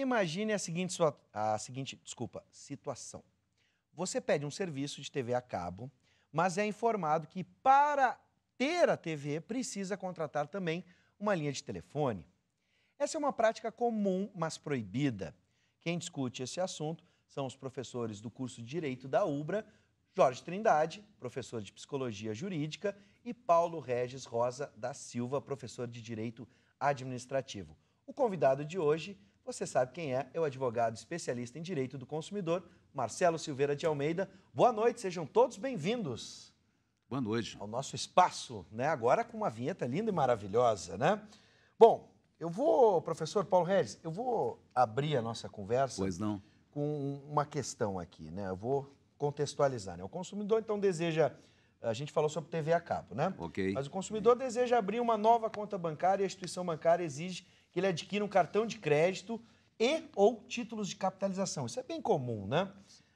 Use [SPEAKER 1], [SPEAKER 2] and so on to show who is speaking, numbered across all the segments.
[SPEAKER 1] Imagine a seguinte, sua, a seguinte desculpa, situação. Você pede um serviço de TV a cabo, mas é informado que para ter a TV precisa contratar também uma linha de telefone. Essa é uma prática comum, mas proibida. Quem discute esse assunto são os professores do curso de Direito da UBRA, Jorge Trindade, professor de Psicologia Jurídica, e Paulo Regis Rosa da Silva, professor de Direito Administrativo. O convidado de hoje você sabe quem é, é o advogado especialista em direito do consumidor, Marcelo Silveira de Almeida. Boa noite, sejam todos bem-vindos. Boa noite. Ao nosso espaço, né? Agora com uma vinheta linda e maravilhosa, né? Bom, eu vou, professor Paulo Regis, eu vou abrir a nossa conversa Pois não. com uma questão aqui, né? Eu vou contextualizar, né? O consumidor então deseja a gente falou sobre TV a cabo, né? Ok. Mas o consumidor deseja abrir uma nova conta bancária e a instituição bancária exige que ele adquira um cartão de crédito e ou títulos de capitalização. Isso é bem comum, né?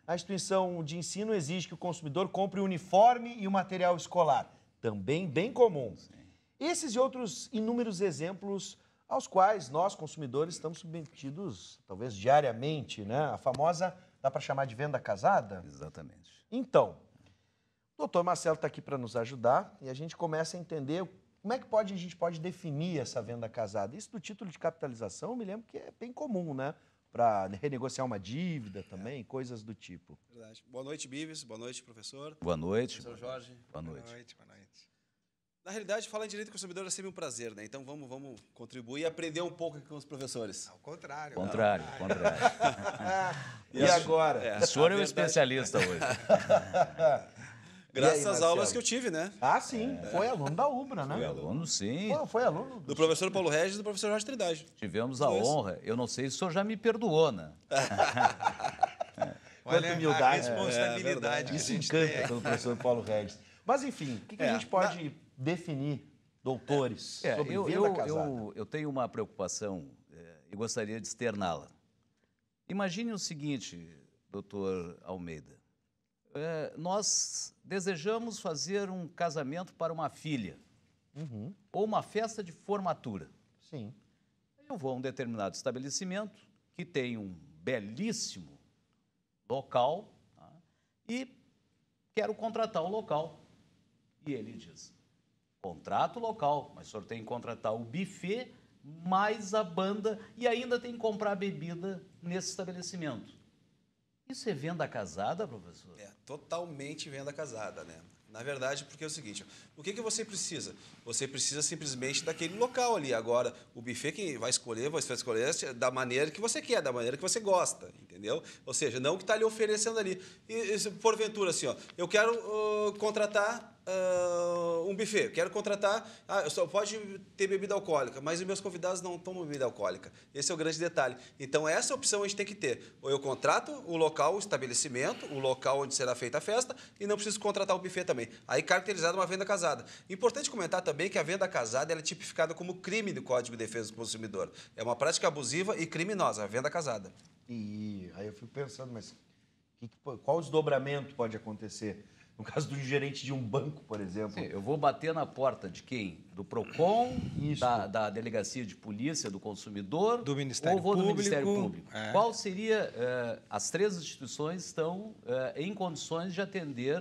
[SPEAKER 1] A instituição de ensino exige que o consumidor compre o uniforme e o material escolar. Também bem comum. Sim. Esses e outros inúmeros exemplos aos quais nós, consumidores, estamos submetidos, talvez diariamente, né? A famosa, dá para chamar de venda casada? Exatamente. Então, o doutor Marcelo está aqui para nos ajudar e a gente começa a entender como é que pode, a gente pode definir essa venda casada? Isso do título de capitalização, me lembro que é bem comum, né? Para renegociar uma dívida é. também, é. coisas do tipo.
[SPEAKER 2] Verdade. Boa noite, Bives. Boa noite, professor. Boa noite. Professor Jorge. Boa noite. Boa noite, boa noite. Na realidade, falar em direito do consumidor é sempre um prazer, né? Então vamos, vamos contribuir e aprender um pouco aqui com os professores. Ao contrário.
[SPEAKER 3] Contrário, não. contrário. e, e agora? o senhor é um especialista hoje. Graças aí, às aulas que eu
[SPEAKER 2] tive, né? Ah, sim.
[SPEAKER 3] É. Foi aluno da UBRA, né? Foi aluno, sim. Foi, foi aluno. Do, do professor Paulo Regis e do professor Jorge Trindade. Tivemos a honra. Eu não sei se o senhor já me perdoou, né?
[SPEAKER 1] Olha, humildade. responsabilidade é, que Isso encanta tem. pelo professor
[SPEAKER 3] Paulo Regis. Mas, enfim, o que, que é, a gente pode na... definir, doutores, é, sobre eu, venda eu, casada? Eu, eu tenho uma preocupação eh, e gostaria de externá-la. Imagine o seguinte, doutor Almeida é, nós desejamos fazer um casamento para uma filha uhum. ou uma festa de formatura. Sim. Eu vou a um determinado estabelecimento que tem um belíssimo local tá? e quero contratar o local. E ele diz: contrato o local, mas o senhor tem que contratar o buffet mais a banda e ainda tem que comprar bebida nesse estabelecimento. Isso é venda casada, professor?
[SPEAKER 2] É, totalmente venda casada, né? Na verdade, porque é o seguinte, o que, que você precisa? Você precisa simplesmente daquele local ali. Agora, o buffet que vai escolher, você vai escolher da maneira que você quer, da maneira que você gosta, entendeu? Ou seja, não o que está lhe oferecendo ali. E, e, porventura, assim, ó, eu quero uh, contratar uh, um buffet, quero contratar, ah, só pode ter bebida alcoólica, mas os meus convidados não tomam bebida alcoólica. Esse é o grande detalhe. Então, essa opção a gente tem que ter. Ou eu contrato o local, o estabelecimento, o local onde será feita a festa, e não preciso contratar o buffet também. Aí, caracterizada uma venda casada. Importante comentar também que a venda casada é tipificada como crime do Código de Defesa do Consumidor. É uma prática abusiva e criminosa, a venda casada.
[SPEAKER 1] E aí eu fico pensando, mas
[SPEAKER 3] qual desdobramento pode acontecer? No caso do gerente de um banco, por exemplo. Sim, eu vou bater na porta de quem? Do PROCON, da, da, Delegacia de Polícia do Consumidor? Do Ministério ou vou Público. do Ministério Público? É. Qual seria... Eh, as três instituições estão eh, em condições de atender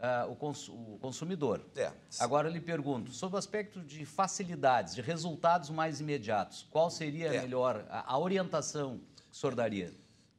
[SPEAKER 3] eh, o, cons o, consumidor. É. Agora eu lhe pergunto, sobre o aspecto de facilidades, de resultados mais imediatos, qual seria é. a melhor, a, a orientação que o senhor daria?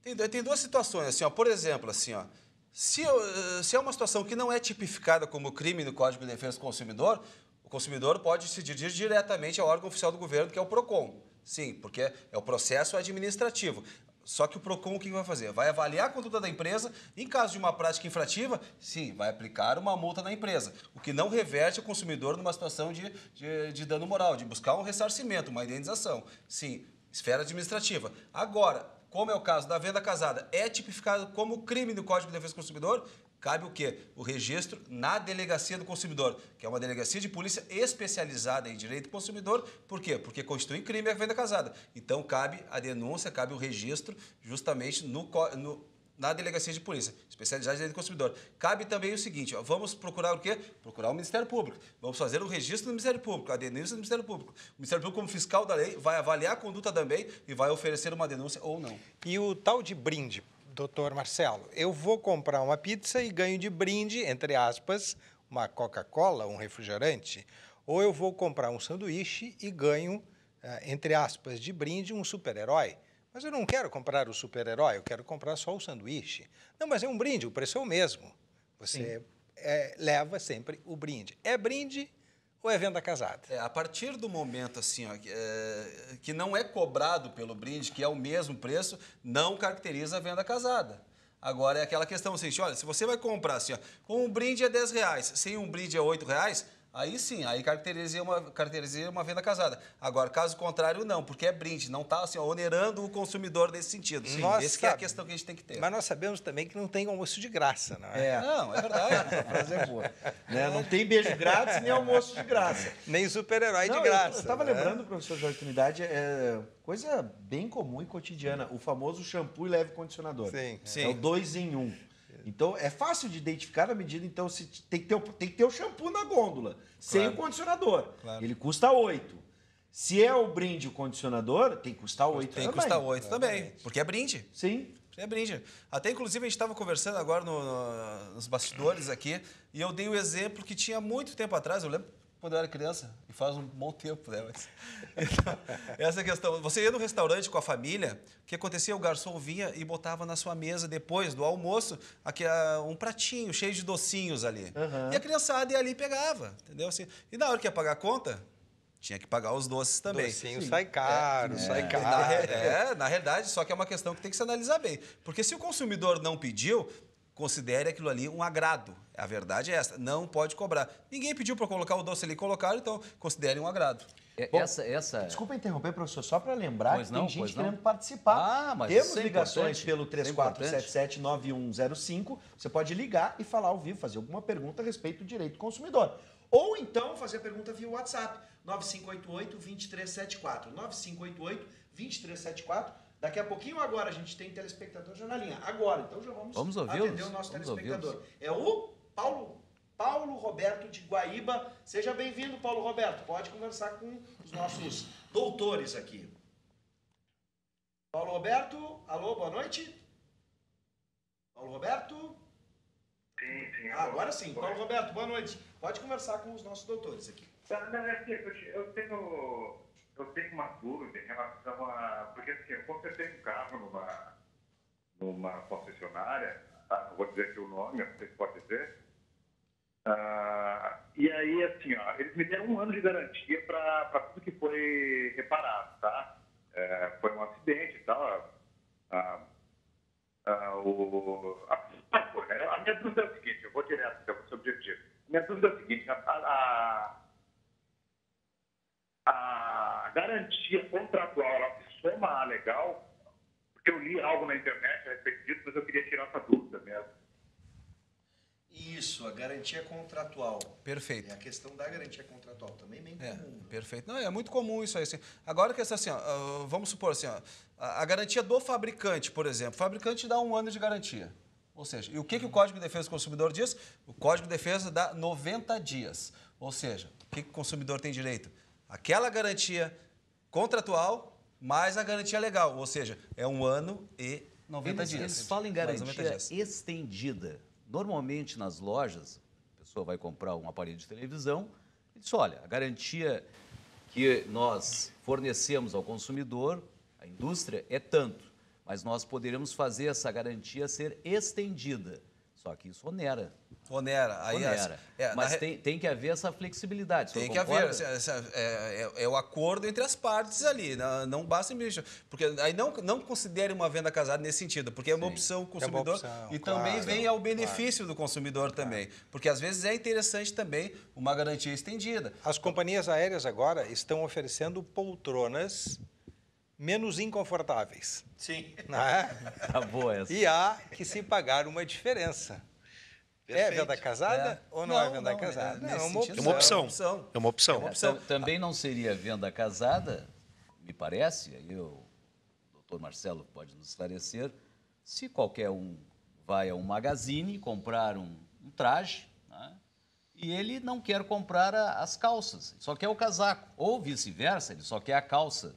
[SPEAKER 2] Tem, tem duas situações, assim, ó, por exemplo, assim, ó, se, eh, se é uma situação que não é tipificada como crime no Código de Defesa do Consumidor, o consumidor pode se dirigir diretamente ao órgão oficial do governo, que é o PROCON. Sim, porque é o processo administrativo. Só que o PROCON o que vai fazer? Vai avaliar a conduta da empresa em caso de uma prática infrativa, sim, vai aplicar uma multa na empresa, o que não reverte o consumidor numa situação de, de, de dano moral, de buscar um ressarcimento, uma indenização. Sim, esfera administrativa. Agora, como é o caso da venda casada, é tipificado como crime do Código de Defesa do Consumidor, cabe o quê? O registro na Delegacia do Consumidor, que é uma delegacia de polícia especializada em direito do consumidor. Por quê? Porque constitui crime a venda casada. Então, cabe a denúncia, cabe o registro justamente no, no na delegacia de polícia, especialidade de direito do consumidor. Cabe também o seguinte, ó, vamos procurar o quê? Procurar o Ministério Público. Vamos fazer o registro do Ministério Público, a denúncia do Ministério Público. O Ministério Público, como fiscal da lei, vai avaliar a conduta também e vai oferecer uma denúncia ou não. E o tal de brinde,
[SPEAKER 4] doutor Marcelo, eu vou comprar uma pizza e ganho de brinde, entre aspas, uma Coca-Cola, um refrigerante, ou eu vou comprar um sanduíche e ganho, eh, entre aspas, de brinde um super-herói. Mas eu não quero comprar o super-herói, eu quero comprar só o sanduíche. Não, mas é um brinde, o preço é o mesmo. Você é, leva sempre o brinde. É brinde
[SPEAKER 2] ou é venda casada? É, a partir do momento assim, ó, é, que não é cobrado pelo brinde, que é o mesmo preço, não caracteriza a venda casada. Agora é aquela questão assim, olha, se você vai comprar assim, ó, com um brinde é 10 reais, sem um brinde é 8 reais, Aí sim, aí caracterizaria uma, caracterizaria uma venda casada. Agora, caso contrário, não, porque é brinde, não está assim, onerando o consumidor nesse sentido. Sim, Essa é a questão que a gente tem que ter. Mas nós sabemos também que não
[SPEAKER 4] tem almoço de graça, não é? é. Não, é verdade. a frase é boa.
[SPEAKER 1] Né? Não tem beijo grátis, nem
[SPEAKER 4] almoço de graça. Nem super-herói de graça. Eu estava né? lembrando,
[SPEAKER 1] professor Jorge oportunidade, é, coisa bem comum e cotidiana, o famoso shampoo e leve condicionador. Sim, é, sim. É o dois em um. Então é fácil de identificar na medida, então, se tem que ter o, tem que ter o shampoo na gôndola, claro. sem o condicionador. Claro. Ele custa 8. Se é o brinde o condicionador, tem
[SPEAKER 2] que custar 8 tem também. Tem que custar 8 também, porque é brinde. Sim. É brinde. Até, inclusive, a gente estava conversando agora no, nos bastidores aqui e eu dei o um exemplo que tinha muito tempo atrás, eu lembro quando eu era criança, e faz um bom tempo, né? Mas, então, essa é questão. Você ia no restaurante com a família, o que acontecia? O garçom vinha e botava na sua mesa depois do almoço aqui, ah, um pratinho cheio de docinhos ali. Uhum. E a criançada ia ali e pegava, entendeu? Assim, e na hora que ia pagar a conta, tinha que pagar os doces também. Docinho Sim. sai é. caro, é, sai caro. Na, é, na realidade, só que é uma questão que tem que se analisar bem. Porque se o consumidor não pediu, considere aquilo ali um agrado. A verdade é essa, não pode cobrar. Ninguém pediu para colocar o doce ali, colocaram, então considere um agrado. É, Bom, essa, essa... É-
[SPEAKER 1] desculpa interromper, professor, só para lembrar pois que não, tem gente querendo não.
[SPEAKER 2] participar.
[SPEAKER 3] Ah, mas Temos é ligações
[SPEAKER 1] pelo 3477-9105. Você pode ligar e falar ao vivo, fazer alguma pergunta a respeito do direito do consumidor. Ou então fazer pergunta via WhatsApp, 9588-2374. 9588-2374. Daqui a pouquinho agora a gente tem telespectador já na linha. Agora, então já vamos, vamos atender o nosso vamos telespectador. É o Paulo, Paulo Roberto de Guaíba. Seja bem-vindo, Paulo Roberto. Pode conversar com os nossos doutores aqui. Paulo Roberto, alô, boa noite. Paulo
[SPEAKER 4] Roberto? Sim, sim. Ah, agora sim. Paulo Roberto, boa noite. Pode conversar com os nossos doutores aqui. Tá, é eu tenho eu tenho uma dúvida em relação a. Porque assim, eu consertei um carro numa,
[SPEAKER 3] numa concessionária,
[SPEAKER 4] tá? vou dizer aqui o nome, vocês podem dizer. Ah, e aí, assim, ó, eles me deram um ano de garantia para tudo que foi reparado, tá? É, foi um acidente e tal. Ah, ah, ah o, a, a, minha dúvida é o seguinte, eu vou direto, eu vou ser objetivo. minha dúvida é o seguinte, a, a a garantia contratual ela soma legal, porque eu li algo na internet a respeito disso, mas eu queria tirar essa dúvida mesmo.
[SPEAKER 1] Isso, a garantia contratual. Perfeito. É a questão da garantia contratual também bem é, comum. Né?
[SPEAKER 2] Perfeito. Não, é muito comum isso aí. Assim. Agora, que é assim, ó, ah, vamos supor assim, ó, a garantia do fabricante, por exemplo. O fabricante dá um ano de garantia. Ou seja, e o que, que o uhum. Código de Defesa do Consumidor diz? O Código de Defesa dá 90 dias. Ou seja, o que, que o consumidor tem direito? aquela garantia contratual mais a garantia legal, ou seja, é um ano e 90 eles, dias. Eles falam em garantia
[SPEAKER 3] estendida. Normalmente nas lojas, a pessoa vai comprar um aparelho de televisão e diz: olha, a garantia que nós fornecemos ao consumidor, à indústria, é tanto, mas nós poderemos fazer essa garantia ser estendida. Só que isso onera
[SPEAKER 2] Ponera. Aí As, é, Mas na... tem,
[SPEAKER 3] tem que haver essa
[SPEAKER 2] flexibilidade. Tem que haver. Essa, essa, é, é, é, o acordo entre as partes ali. Não, né? não basta investir. Porque aí não, não considere uma venda casada nesse sentido, porque é uma Sim, opção é consumidor. Opção, e claro, também vem ao benefício claro. do consumidor é. também. Claro. Porque às vezes é interessante também uma garantia
[SPEAKER 4] estendida. As companhias aéreas agora estão oferecendo poltronas menos inconfortáveis. Sim. Né? Tá boa essa. E há que se pagar uma diferença. Perfeito. É venda casada é. ou não, é não, é venda não, casada? É não, é, é, uma opção. é uma
[SPEAKER 3] opção. É uma opção. É uma opção. Também não seria venda casada, me parece, aí o doutor Marcelo pode nos esclarecer, se qualquer um vai a um magazine comprar um, um traje né, e ele não quer comprar a, as calças, só quer o casaco. Ou vice-versa, ele só quer a calça.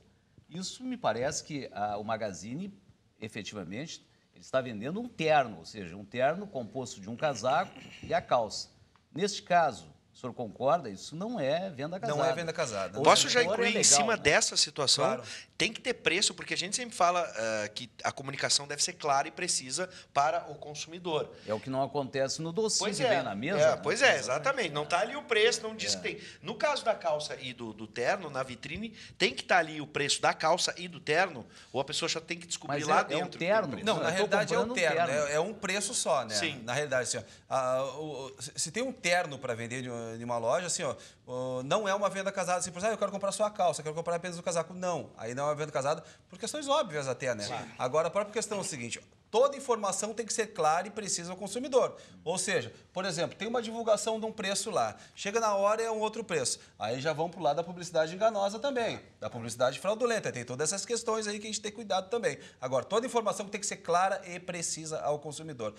[SPEAKER 3] Isso me parece que a, o magazine efetivamente ele está vendendo um terno, ou seja, um terno composto de um casaco e a calça. Neste caso, o senhor concorda? Isso não é venda casada. Não é venda casada. O Posso já incluir é legal, em cima
[SPEAKER 1] né? dessa situação? Claro. Tem que ter preço, porque a gente sempre fala uh, que a comunicação deve ser clara e precisa para o consumidor.
[SPEAKER 3] É o que não acontece no docinho pois que é. vem na mesa. É, né? Pois é,
[SPEAKER 1] exatamente. Não está ali o preço, não diz é. que tem. No caso da calça e do, do terno, na vitrine, tem que estar tá ali o preço da calça e do terno, ou a pessoa já tem que descobrir Mas lá é, é dentro. É o terno. Não, na realidade é o terno. terno. Né?
[SPEAKER 2] É, um preço só, né? Sim. Na realidade, assim, ó, a, o, se tem um terno para vender de uma em uma loja, assim, ó, uh, não é uma venda casada, assim, por exemplo, ah, eu quero comprar sua calça, eu quero comprar apenas o casaco. Não, aí não é uma venda casada, por questões óbvias até, né? Agora, a própria questão é o seguinte, toda informação tem que ser clara e precisa ao consumidor. Ou seja, por exemplo, tem uma divulgação de um preço lá, chega na hora é um outro preço. Aí já vão para o lado da publicidade enganosa também, da publicidade fraudulenta. Tem todas essas questões aí que a gente tem cuidado também. Agora, toda informação tem que ser clara e precisa ao consumidor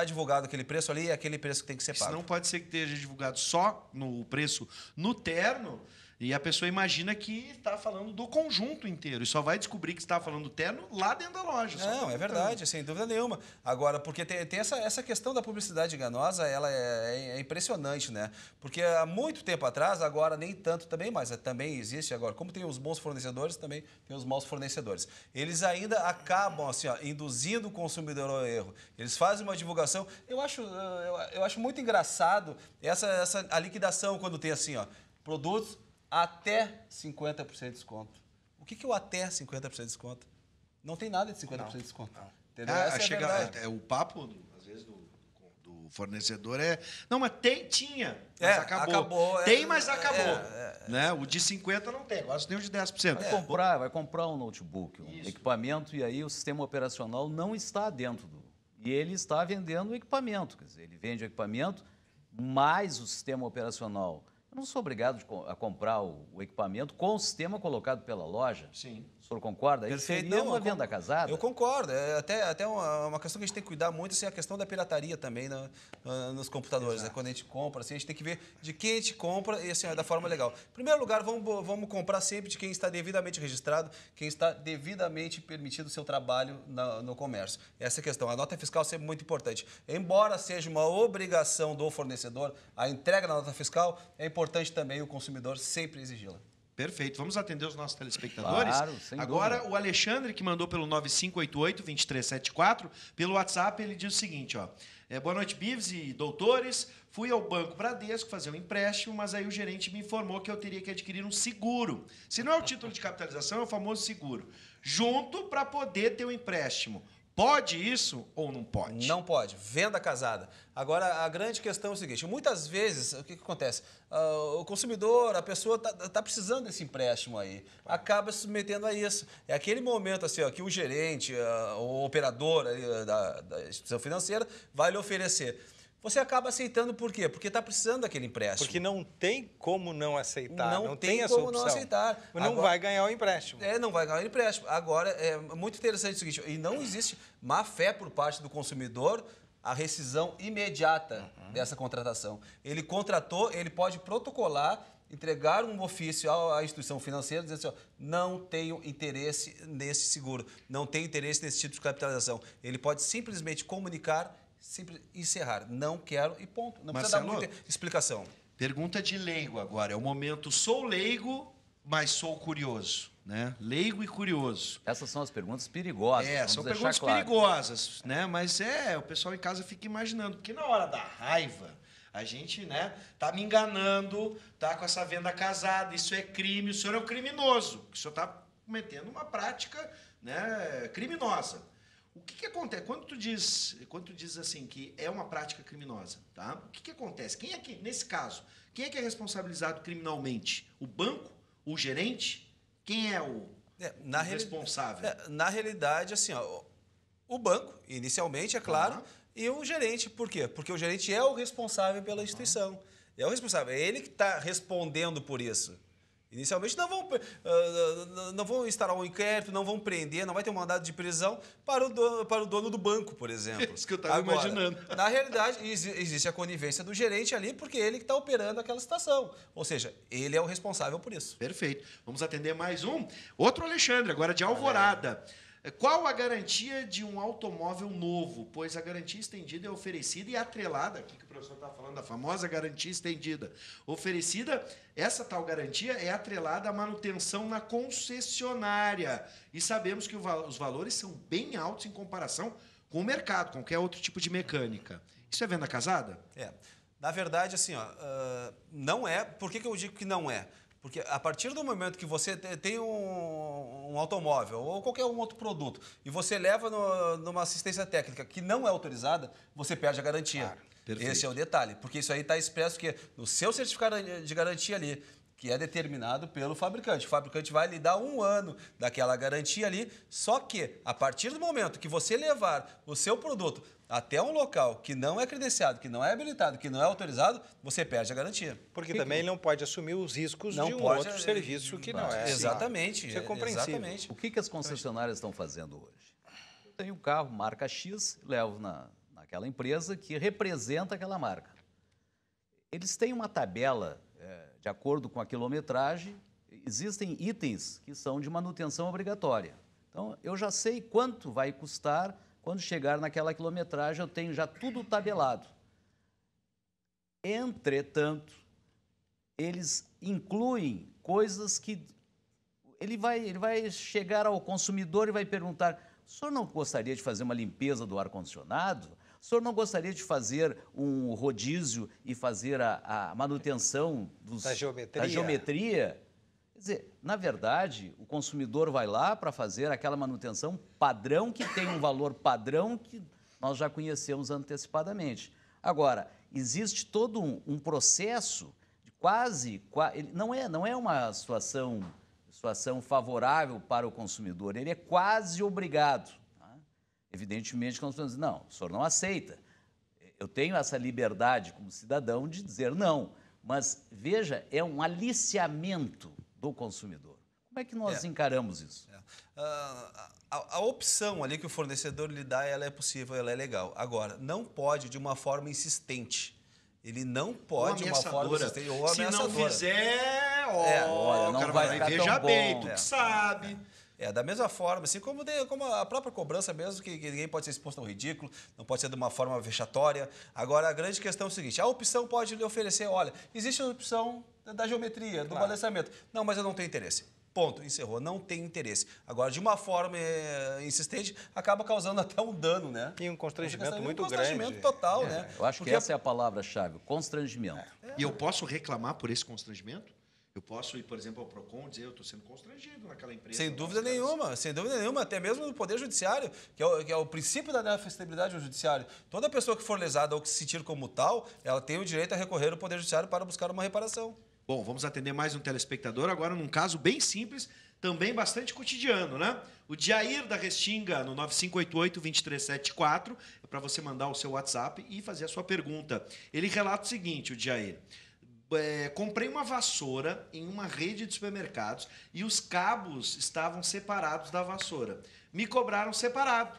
[SPEAKER 2] está divulgado aquele preço ali, é aquele preço que tem que ser pago. Isso não
[SPEAKER 1] pode ser que esteja divulgado só no preço no terno. E a pessoa imagina que está falando do conjunto inteiro e só vai descobrir
[SPEAKER 2] que está falando do terno lá dentro da loja. Não, é verdade, sem dúvida nenhuma. Agora, porque tem, tem, essa, essa questão da publicidade enganosa, ela é, é, é impressionante, né? Porque há muito tempo atrás, agora nem tanto também, mas é, também existe agora. Como tem os bons fornecedores, também tem os maus fornecedores. Eles ainda acabam, assim, ó, induzindo o consumidor ao erro. Eles fazem uma divulgação. Eu acho, eu, eu acho muito engraçado essa, essa a liquidação quando tem assim, ó, produtos até 50% de desconto. O que, que é o até 50% de desconto? Não tem nada de 50% não, de desconto. Não. Entendeu? É, é chega, é, é, o papo, do, às
[SPEAKER 1] vezes, do, do, fornecedor é.
[SPEAKER 2] Não, mas tem, tinha, mas é, acabou. acabou. É. Tem, é,
[SPEAKER 1] mas acabou.
[SPEAKER 3] né? O de 50% não tem, agora tem o de 10%. Vai, comprar, vai comprar um notebook, um Isso. equipamento, e aí o sistema operacional não está dentro do. E ele está vendendo o equipamento. Quer dizer, ele vende o equipamento mais o sistema operacional eu não sou obrigado a comprar o, equipamento com o sistema colocado pela loja. Sim. O senhor concorda? Perfeito. Isso não, uma venda casada?
[SPEAKER 2] Eu concordo. É até até uma, uma, questão que a gente tem que cuidar muito assim, é a questão da pirataria também na, né, na, nos computadores. Né? Quando a gente compra, assim, a gente tem que ver de quem a gente compra e assim, da forma legal. Em primeiro lugar, vamos, vamos comprar sempre de quem está devidamente registrado, quem está devidamente permitido o seu trabalho na, no comércio. Essa é a questão. A nota fiscal é sempre muito importante. Embora seja uma obrigação do fornecedor a entrega da nota fiscal, é importante também o consumidor sempre exigi-la.
[SPEAKER 1] Perfeito. Vamos atender os nossos telespectadores. Claro, sem Agora, dúvida. o Alexandre, que mandou pelo 9588-2374, pelo WhatsApp, ele diz o seguinte: ó. É, boa noite, Bives e doutores. Fui ao Banco Bradesco fazer um empréstimo, mas aí o gerente me informou que eu teria que adquirir um seguro. Se não é o título de capitalização, é o famoso seguro.
[SPEAKER 2] Junto para poder ter o um empréstimo. Pode isso ou não pode? Não pode. Venda casada. Agora, a grande questão é o seguinte: muitas vezes, o que, que acontece? Uh, o consumidor, a pessoa está tá precisando desse empréstimo aí, acaba se submetendo a isso. É aquele momento assim, ó, que o gerente, uh, o operador uh, da, da instituição financeira vai lhe oferecer você acaba aceitando por quê? Porque está precisando daquele empréstimo. Porque não tem como não aceitar, não, não tem, tem como opção. não aceitar. não Agora, vai ganhar o empréstimo. É, não vai ganhar o empréstimo. Agora, é muito interessante o seguinte, e não existe má fé por parte do consumidor a rescisão imediata uhum. dessa contratação. Ele contratou, ele pode protocolar, entregar um ofício à instituição financeira dizendo assim, ó, não tenho interesse nesse seguro, não tenho interesse nesse tipo de capitalização. Ele pode simplesmente comunicar Simples, encerrar. Não quero e ponto. Não precisa dar muita explicação. Pergunta de leigo
[SPEAKER 1] agora. É o momento, sou leigo, mas sou curioso. Né? Leigo e curioso.
[SPEAKER 3] Essas são as perguntas perigosas. É, são perguntas claro.
[SPEAKER 1] perigosas, né? Mas é, o pessoal em casa fica imaginando, porque na hora da raiva, a gente, né, tá me enganando, tá com essa venda casada, isso é crime, o senhor é um criminoso, o senhor tá cometendo uma prática, né, criminosa. O que, que acontece? Quando tu, diz, quando tu diz assim que é uma prática criminosa, tá? o que, que acontece? Quem é que, nesse caso, quem é que é responsabilizado
[SPEAKER 2] criminalmente? O banco? O gerente? Quem é o, é, na o responsável? É, na realidade, assim, ó, o banco, inicialmente, é claro, uhum. e o gerente. Por quê? Porque o gerente é o responsável pela instituição. Uhum. É o responsável. É ele que está respondendo por isso. Inicialmente não vão, eh, eh, não vão instalar um inquérito, não vão prender, não vai ter um mandado de prisão para o dono, para o dono do banco, por exemplo. Isso que eu estava imaginando. Na realidade, existe a conivência do gerente ali, porque ele que está operando aquela estação. Ou seja, ele é o responsável por isso. Perfeito. Vamos atender mais um. Outro Alexandre, agora de
[SPEAKER 1] Alvorada. Qual a garantia de um automóvel novo? Pois a garantia estendida é oferecida e atrelada, aqui que o professor está falando, a famosa garantia estendida. Oferecida, essa tal garantia é atrelada à manutenção na concessionária. E sabemos que os valores são bem altos em comparação com o mercado, com qualquer outro tipo de mecânica. Isso é venda casada?
[SPEAKER 2] É. Na verdade, assim, ó, não é. Por que, que eu digo que não é? Porque a partir do momento que você tem um, um automóvel ou qualquer um outro produto e você leva no, numa assistência técnica que não é autorizada, você perde a garantia. Claro. Esse é o detalhe, porque isso aí está expresso que no seu certificado de garantia ali, que é determinado pelo fabricante. O fabricante vai lhe dar um ano daquela garantia ali, só que a partir do momento que você levar o seu produto até um local que não é credenciado, que não é habilitado, que não é autorizado, você perde a garantia. Porque e também que... ele não pode
[SPEAKER 3] assumir os riscos não de um pode, outro serviço que não é. Assim. Exatamente. Isso é, é compreensível. Exatamente. O que, que as concessionárias estão fazendo hoje? Eu tenho um carro, marca X, levo na, naquela empresa que representa aquela marca. Eles têm uma tabela de acordo com a quilometragem, existem itens que são de manutenção obrigatória. Então, eu já sei quanto vai custar quando chegar naquela quilometragem, eu tenho já tudo tabelado. Entretanto, eles incluem coisas que ele vai, ele vai chegar ao consumidor e vai perguntar: o senhor não gostaria de fazer uma limpeza do ar-condicionado? O senhor não gostaria de fazer um rodízio e fazer a, a manutenção dos, da geometria? Da geometria? Quer dizer, na verdade, o consumidor vai lá para fazer aquela manutenção padrão que tem um valor padrão que nós já conhecemos antecipadamente. Agora, existe todo um, um processo de quase, quase, não é, não é uma situação situação favorável para o consumidor, ele é quase obrigado Evidentemente o senhor diz não, o senhor não aceita. Eu tenho essa liberdade como cidadão de dizer não, mas veja, é um aliciamento do consumidor. Como é que nós é. encaramos isso? É.
[SPEAKER 2] Ah, a, a, opção ali que o fornecedor lhe dá, ela é possível, ela é legal. Agora, não pode de uma forma insistente. Ele não pode de uma forma insistente ou Se não fizer, é. ó, é, olha, não cara, vai, vai veja bem, tu que é. sabe. É. É, da mesma forma, assim como, de, como a própria cobrança mesmo, que, que, ninguém pode ser exposto ao ridículo, não pode ser de uma forma vexatória. Agora, a grande questão é o seguinte, a opção pode lhe oferecer, olha, existe a opção da geometria, do balanceamento. Não, mas eu não tenho interesse. Ponto, encerrou, não tem interesse. Agora, de uma forma é, insistente, acaba causando até um dano, né? E um constrangimento muito grande. É um constrangimento grande. total, é. né? Eu acho Porque que essa
[SPEAKER 3] é a palavra-chave, constrangimento. É. E eu posso reclamar por esse constrangimento?
[SPEAKER 2] Eu posso ir, por exemplo, ao PROCON e dizer eu estou sendo constrangido
[SPEAKER 1] naquela empresa. Sem dúvida nenhuma,
[SPEAKER 2] sem dúvida nenhuma. Até mesmo no Poder Judiciário, que é o, que é o princípio da defensibilidade do Judiciário. Toda pessoa que for lesada ou que se sentir como tal, ela tem o direito a recorrer ao Poder Judiciário para buscar uma reparação. Bom, vamos atender mais um telespectador agora num caso bem simples, também bastante cotidiano, né?
[SPEAKER 1] O Jair da Restinga, no 9588-2374, é para você mandar o seu WhatsApp e fazer a sua pergunta. Ele relata o seguinte, o Jair é, comprei uma vassoura em uma rede de supermercados e os cabos estavam separados da vassoura.
[SPEAKER 2] Me cobraram separado.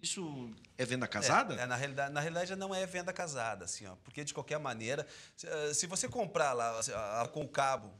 [SPEAKER 2] Isso é venda casada? É, é, na, realidade, na realidade, não é venda casada, assim, ó, porque de qualquer maneira, se, eh, se você comprar lá assim, ó, com o cabo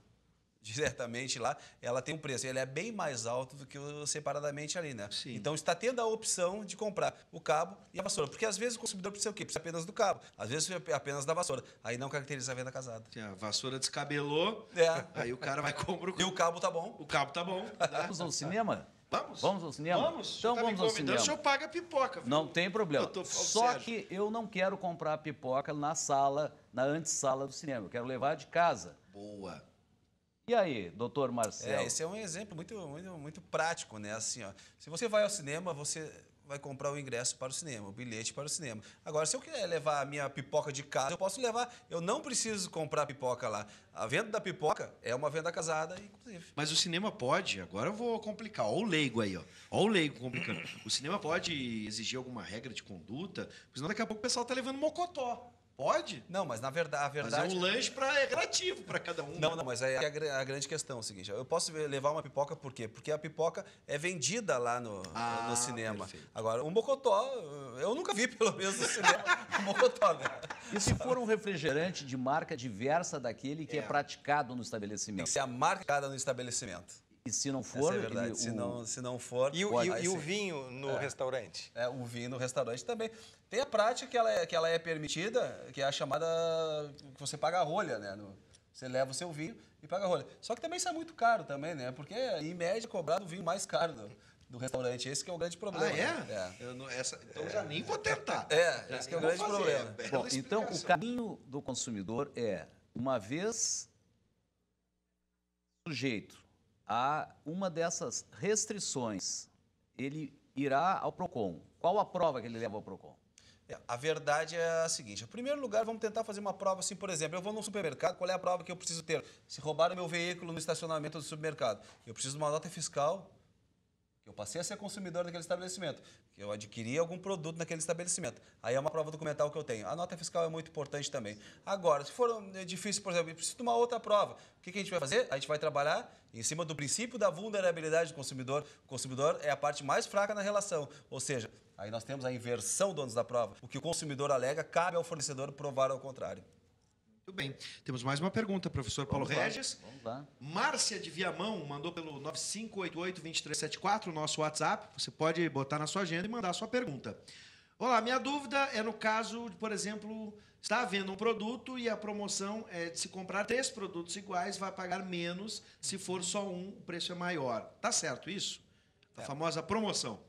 [SPEAKER 2] diretamente lá, ela tem um preço. Ele é bem mais alto do que o separadamente ali, né? Sim. Então está tendo a opção de comprar o cabo e a vassoura. Porque às vezes o consumidor precisa o quê? Precisa apenas do cabo, às vezes é apenas da vassoura. Aí não caracteriza a venda casada. Sim, a vassoura descabelou, é. aí o cara vai comprar o E o cabo tá bom. O cabo tá bom. Né? Vamos ao cinema? Vamos?
[SPEAKER 3] Vamos ao cinema? Vamos. Então tá vamos ao cinema. O senhor paga pipoca. Viu? Não tem problema. Tô... Só que eu não quero comprar pipoca na sala, na antessala do cinema. Eu quero levar de casa. Boa. E aí, doutor é, Marcelo? É, esse
[SPEAKER 2] é um exemplo muito, muito, muito prático, né? Assim, ó, se você vai ao cinema, você vai comprar o ingresso para o cinema, o bilhete para o cinema. Agora, se eu quiser levar a minha pipoca de casa, eu posso levar, eu não preciso comprar pipoca lá. A venda da pipoca é uma venda casada, inclusive.
[SPEAKER 1] Mas o cinema pode, agora eu vou complicar, olha o leigo aí, ó. olha o leigo complicando. O cinema pode exigir alguma regra de conduta, porque senão daqui a pouco o pessoal
[SPEAKER 2] tá levando mocotó. Pode? Não, mas na verdade. A verdade... Mas é um é lanche pra, é relativo para cada um. Não, não, mas aí é a, a, grande questão é o seguinte: eu posso levar uma pipoca por quê? Porque a pipoca é vendida
[SPEAKER 3] lá no, ah, no cinema. Perfeito. Agora, um mocotó, eu nunca vi pelo menos no cinema um mocotó, né? E se for um refrigerante de marca diversa daquele que é, é praticado no estabelecimento? Tem que ser a marcada no estabelecimento. E se não for. Essa é verdade. Ele, se, o... não, se não for. E, o, e, e o
[SPEAKER 2] vinho no é. restaurante? É, o vinho no restaurante também. Tem a prática que ela, é, que ela é permitida, que é a chamada. que você paga a rolha, né? No, você leva o seu vinho e paga a rolha. Só que também isso é muito caro também, né? Porque, em média, é cobrado o vinho mais caro do,
[SPEAKER 3] do restaurante. Esse é o grande problema. Ah,
[SPEAKER 1] né? é? é. Não, essa, então já nem vou tentar. É, esse é o grande fazer. problema. É Bom, então,
[SPEAKER 3] o caminho do consumidor é, uma vez sujeito a uma dessas restrições, ele irá ao PROCON. Qual a prova que ele leva ao PROCON?
[SPEAKER 2] É, a verdade é a seguinte: em primeiro lugar, vamos tentar fazer uma prova assim, por exemplo, eu vou num supermercado, qual é a prova que eu preciso ter? Se roubaram meu veículo no estacionamento do supermercado, eu preciso de uma nota fiscal eu passei a ser consumidor daquele estabelecimento, que eu adquiri algum produto naquele estabelecimento. Aí é uma prova documental que eu tenho. A nota fiscal é muito importante também. Agora, se for é difícil, por exemplo, eu preciso de uma outra prova, o que, que a gente vai fazer? A gente vai trabalhar em cima do princípio da vulnerabilidade do consumidor. O consumidor é a parte mais fraca na relação, ou seja, aí nós temos a inversão do ônus da prova. O que o consumidor alega, cabe ao fornecedor provar ao contrário. Muito bem.
[SPEAKER 1] Temos mais uma pergunta, professor Paulo Vamos Regis. Vamos lá. Márcia de Viamão mandou pelo 9588-2374, nosso WhatsApp. Você pode botar na sua agenda e mandar a sua pergunta. Olá, minha dúvida é no caso, por exemplo, está vendo um produto e a promoção é de se comprar três produtos iguais, vai pagar menos. Se for só um, o preço é maior. Tá certo isso? A é. famosa promoção.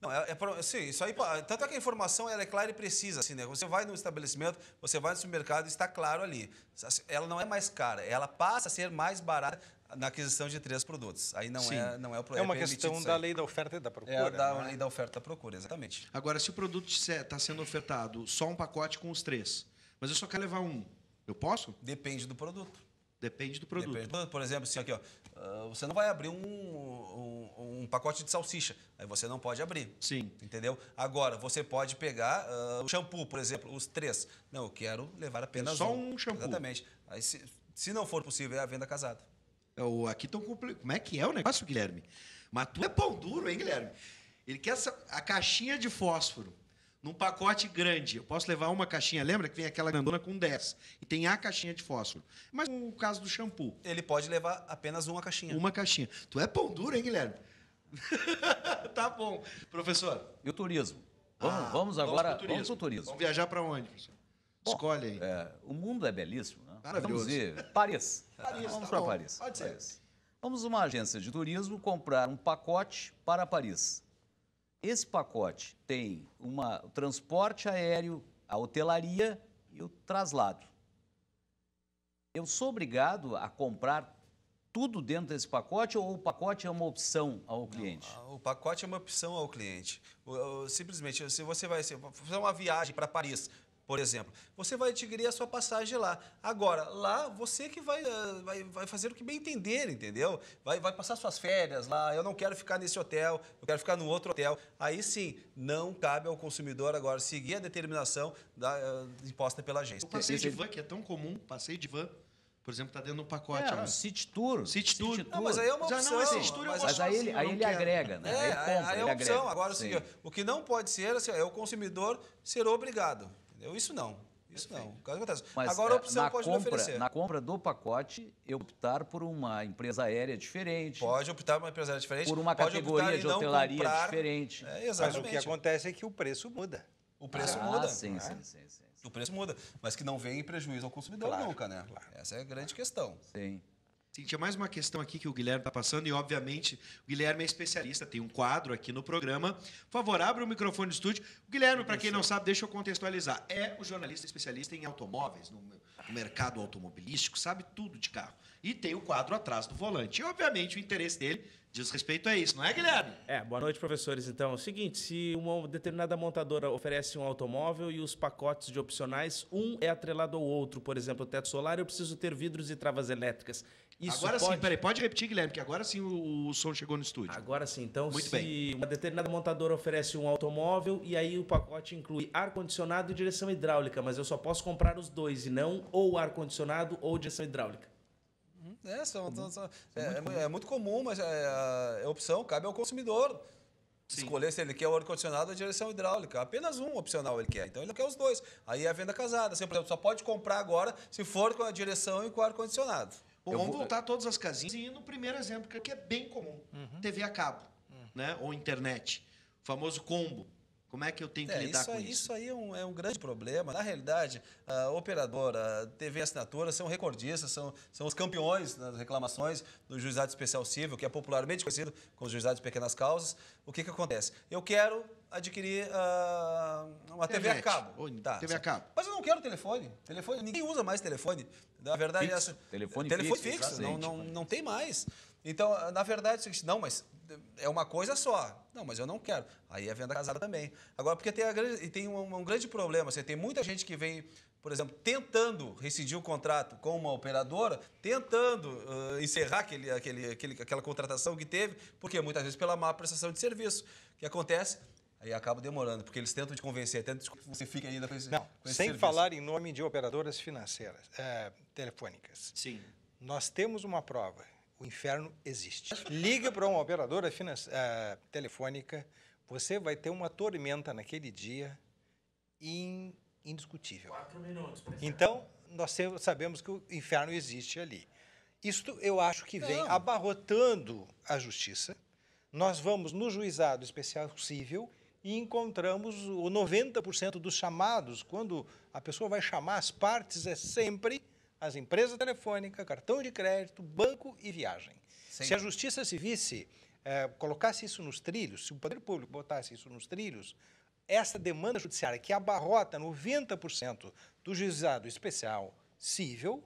[SPEAKER 2] Não, é, é, sim, isso aí. Tanto é que a informação ela é clara e precisa, assim, né? Você vai no estabelecimento, você vai no supermercado, está claro ali. Assim, ela não é mais cara, ela passa a ser mais barata na aquisição de três produtos. Aí não é não é o problema. É, é uma questão da lei da oferta e da procura. É da né? lei da oferta e da procura, exatamente.
[SPEAKER 1] Agora, se o produto está sendo ofertado só
[SPEAKER 2] um pacote com os três, mas eu só quero levar um, eu posso? Depende do produto. Depende do produto. Depende do produto. Por exemplo, assim, aqui, ó, ah, você não vai abrir um, um, um, pacote de salsicha. Aí você não pode abrir. Sim. Entendeu? Agora, você pode pegar uh, o shampoo, por exemplo, os três. Não, eu quero levar apenas Só um. Só um shampoo. Exatamente. Aí, se, se não for possível, é a venda casada. Eu, é, aqui tão complicado. Como é que é o negócio, Guilherme? Mas tu é pão duro,
[SPEAKER 1] hein, Guilherme? Ele quer essa, a caixinha de fósforo num pacote grande. Eu posso levar uma caixinha, lembra que vem aquela grandona com 10 e tem a caixinha de fósforo. Mas no caso do shampoo.
[SPEAKER 2] Ele pode levar apenas uma caixinha. Uma caixinha. Tu é pão duro, hein, Guilherme?
[SPEAKER 3] tá bom. Professor. E o turismo? Vamos, ah, vamos agora vamos, turismo. vamos turismo. Vamos viajar para onde, professor? Bom, Escolhe aí. É, o mundo é belíssimo. Né? Maravilhoso. Vamos ir. Paris. Paris vamos tá para Paris. Pode ser. Paris. Vamos uma agência de turismo comprar um pacote para Paris. Esse pacote tem uma, o transporte aéreo, a hotelaria e o traslado. Eu sou obrigado a comprar tudo dentro desse pacote ou o pacote é uma opção ao cliente? Não, o
[SPEAKER 2] pacote é uma opção ao cliente. Simplesmente, se você vai fazer uma viagem para Paris, por exemplo. Você vai adquirir a sua passagem lá. Agora, lá você que vai, eh, vai, vai fazer o que bem entender, entendeu? Vai, vai passar suas férias lá. Eu não quero ficar nesse hotel, eu quero ficar no outro hotel. Aí sim, não cabe ao consumidor agora seguir a determinação da, uh, imposta pela agência. O passeio de van, que é tão comum, passeio de van. Por exemplo, está dentro de um pacote.
[SPEAKER 3] É, um City Tour. City Tour. City tour. Não, mas aí é uma opção. Já não, é City Tour, mas, mas aí, ele, aí ele agrega, né? É, compra, aí é a é opção. Agrega. Agora, assim,
[SPEAKER 2] o que não pode ser assim, é o consumidor ser obrigado. Entendeu? Isso não. Isso não. O que acontece. Mas Agora a é, opção na pode compra, me oferecer. Na
[SPEAKER 3] compra do pacote, eu optar por uma empresa aérea diferente. Pode
[SPEAKER 2] optar por uma empresa aérea diferente. Por uma categoria de hotelaria comprar, diferente. É, exatamente. Mas o que
[SPEAKER 3] acontece é que o preço muda. O preço ah, muda. Sim, né? sim, sim,
[SPEAKER 2] sim, sim, O preço muda. Mas que não vem em prejuízo ao consumidor claro, nunca, né? Claro. Essa é a grande questão. Sim.
[SPEAKER 1] Sim, tinha mais uma questão aqui que o Guilherme está passando, e obviamente o Guilherme é especialista, tem um quadro aqui no programa. Por favor, abre o microfone do estúdio. O Guilherme, para quem não sabe, deixa eu contextualizar. É o jornalista especialista em automóveis, no, no mercado automobilístico, sabe tudo de carro. E tem o quadro atrás do volante. E, obviamente, o interesse dele diz respeito a isso, não é, Guilherme? É, boa noite, professores. Então, é o seguinte: se uma determinada montadora oferece um automóvel e os pacotes de opcionais, um é atrelado ao outro, por exemplo, o teto solar, eu preciso ter vidros e travas elétricas. Isso agora pode... sim, peraí, pode repetir, Guilherme, que agora sim o, o, som chegou no estúdio. Agora sim, então Muito se bem. uma determinada montadora oferece um automóvel e aí o pacote inclui ar-condicionado e direção hidráulica, mas eu só posso comprar os dois e não ou ar-condicionado ou direção hidráulica.
[SPEAKER 2] Hum, é, são, são, uhum. são, é, é, muito é, é muito comum, mas é, é, é opção cabe ao consumidor. Sim. Escolher se ele quer o ar-condicionado ou a direção hidráulica. Apenas um opcional ele quer. Então ele quer os dois. Aí é a venda casada. Assim, por exemplo, só pode comprar agora se for com a direção e com o ar-condicionado. Bom, vamos vou... voltar todas as casinhas e ir no primeiro exemplo, que é, é bem comum. Uhum. TV a cabo, uhum. né? Ou internet. O famoso combo. Como é que eu tenho que é, lidar isso aí, com isso? Isso aí é um, é um, grande problema. Na realidade, a operadora, a TV assinatura são recordistas, são, são os campeões nas reclamações do juizado especial civil, que é popularmente conhecido como juizado de pequenas causas. O que, que acontece? Eu quero adquirir uh, uma TV a cabo. tá, TV a cabo. Mas eu não quero telefone. Telefone, ninguém usa mais telefone. Na verdade, fixo. Essa, telefone, telefone fixo, fixo. não, não, não tem mais. Então, na verdade, é não, mas é uma coisa só. Não, mas eu não quero. Aí é a venda casada também. Agora, porque tem, grande, tem um, um, grande problema. Você assim, tem muita gente que vem, por exemplo, tentando rescindir o contrato com uma operadora, tentando uh, encerrar aquele, aquele, aquele, aquela contratação que teve, porque muitas vezes pela má prestação de serviço. O que acontece? Aí acaba demorando, porque eles tentam te convencer, tentam que você fique ainda com esse Não, com esse sem serviço. falar
[SPEAKER 4] em nome de operadoras financeiras, é, telefônicas. Sim. Nós temos uma prova, o inferno existe. Liga para uma operadora é, telefônica, você vai ter uma tormenta naquele dia in... indiscutível. Quatro
[SPEAKER 1] minutos. Então,
[SPEAKER 4] nós sabemos que o inferno existe ali. Isto eu acho que vem Não. abarrotando a justiça. Nós vamos no juizado especial civil e encontramos o 90% dos chamados, quando a pessoa vai chamar as partes, é sempre as empresas telefônicas, cartão de crédito, banco e viagem. Se a justiça se visse, é, colocasse isso nos trilhos, se o poder público botasse isso nos trilhos, essa demanda judiciária que abarrota 90% do juizado especial civil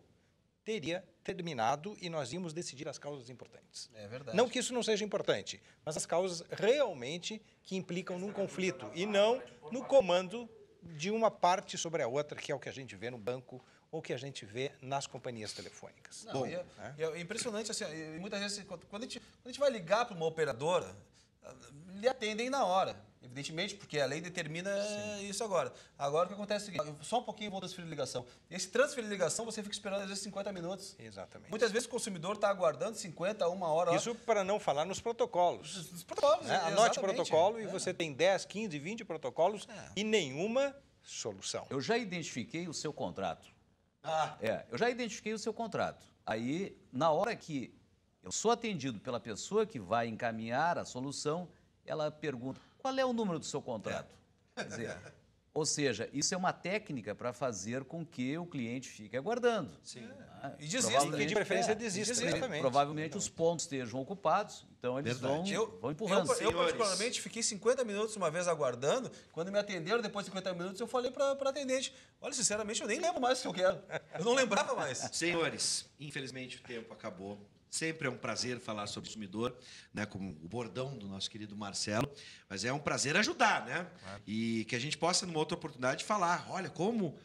[SPEAKER 4] teria terminado e nós íamos decidir as causas importantes. É verdade. Não que isso não seja importante, mas as causas realmente que implicam num conflito e não no comando de uma parte sobre a outra, que é o que a gente vê no banco ou que a gente vê nas companhias telefônicas. Não, Bom, e é, né?
[SPEAKER 2] e é, impressionante, assim, muitas vezes, quando a gente, quando a gente vai ligar para uma operadora, lhe atendem na hora, evidentemente, porque a lei determina Sim. isso agora. Agora o que acontece é o seguinte, só um pouquinho vou transferir ligação. Esse transferir ligação você fica esperando às vezes 50 minutos. Exatamente. Muitas vezes o consumidor está aguardando 50, uma hora. Isso
[SPEAKER 4] para não falar nos protocolos. Nos protocolos, né? Anote
[SPEAKER 2] protocolo e é.
[SPEAKER 3] você tem 10, 15, 20 protocolos é. e nenhuma solução. Eu já identifiquei o seu contrato. Ah. É, eu já identifiquei o seu contrato. Aí, na hora que eu sou atendido pela pessoa que vai encaminhar a solução, ela pergunta qual é o número do seu contrato. É. Dizer, ou seja, isso é uma técnica para fazer com que o cliente fique aguardando. Sim. Ah, e desista, e de preferência é, desista. Provavelmente os pontos estejam ocupados, então eles vão, eu, vão empurrando. eu, eu, particularmente,
[SPEAKER 2] fiquei 50 minutos uma vez aguardando. Quando me atenderam, depois de 50 minutos, eu falei para a atendente, olha, sinceramente, eu nem lembro mais o que eu quero. Eu não lembrava mais. Senhores, infelizmente o tempo
[SPEAKER 1] acabou. Sempre é um prazer falar sobre o consumidor, né, com o bordão do nosso querido Marcelo. Mas é um prazer ajudar, né? Claro. E que a gente possa, numa outra oportunidade, falar: olha, como uh,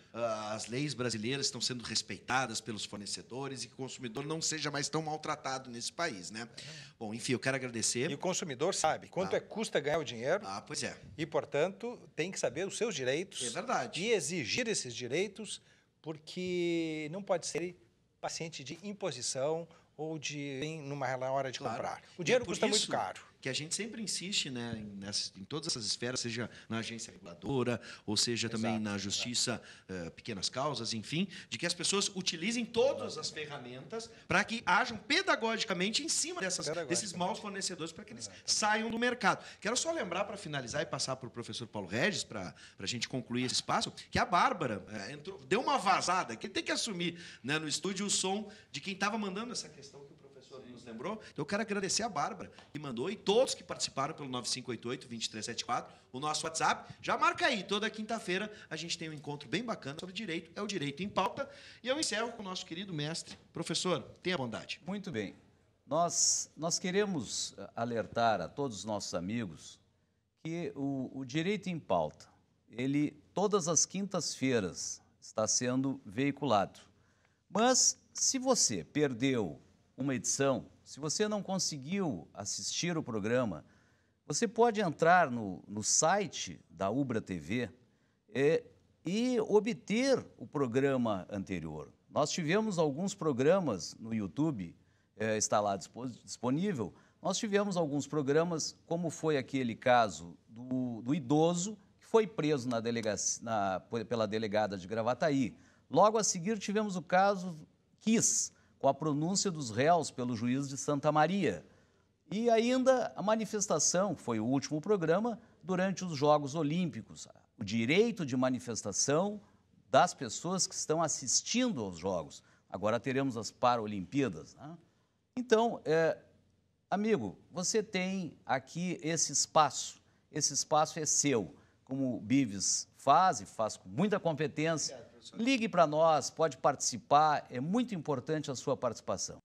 [SPEAKER 1] as leis brasileiras estão sendo respeitadas pelos fornecedores e que o consumidor não seja
[SPEAKER 4] mais tão maltratado nesse país, né? É. Bom, enfim, eu quero agradecer. E o consumidor sabe quanto ah. é custa ganhar o dinheiro. Ah, pois é. E, portanto, tem que saber os seus direitos. É verdade. E exigir esses direitos, porque não pode ser paciente de imposição ou de numa hora de claro. comprar. O dinheiro custa isso, muito caro que a gente sempre insiste
[SPEAKER 1] né, em, em todas essas esferas, seja na agência reguladora, ou seja exato, também na justiça, uh, pequenas causas, enfim, de que as pessoas utilizem todas as ferramentas para que hajam pedagogicamente em cima dessas, desses maus fornecedores para que eles saiam do mercado. Quero só lembrar, para finalizar e passar para o professor Paulo Regis, para a gente concluir esse espaço, que a Bárbara uh, entrou, deu uma vazada, que tem que assumir né, no estúdio o som de quem estava mandando essa questão lembrou? Então eu quero agradecer a Bárbara, que mandou, e todos que participaram pelo 9588-2374, o nosso WhatsApp. Já marca aí, toda quinta-feira a gente tem um encontro bem
[SPEAKER 3] bacana sobre direito, é o Direito em Pauta. E eu encerro com o nosso querido mestre. Professor, tenha bondade. Muito bem. Nós, nós queremos eh, alertar a todos os nossos amigos que o, o Direito em Pauta, ele todas as quintas-feiras está sendo veiculado. Mas se você perdeu uma edição, se você não conseguiu assistir o programa, você pode entrar no, no site da Ubra TV é, e obter o programa anterior. Nós tivemos alguns programas no YouTube, é, está lá disponível. Nós tivemos alguns programas, como foi aquele caso do, do idoso que foi preso na na, pela delegada de Gravataí. Logo a seguir tivemos o caso Kiss, com a pronúncia dos réus pelo juiz de Santa Maria. E ainda a manifestação, que foi o último programa, durante os Jogos Olímpicos. O direito de manifestação das pessoas que estão assistindo aos Jogos. Agora teremos as Paralimpíadas. Né? Então, é, amigo, você tem aqui esse espaço. Esse espaço é seu. Como o Bives faz e faz com muita competência Ligue para nós, pode participar, é muito importante a sua participação.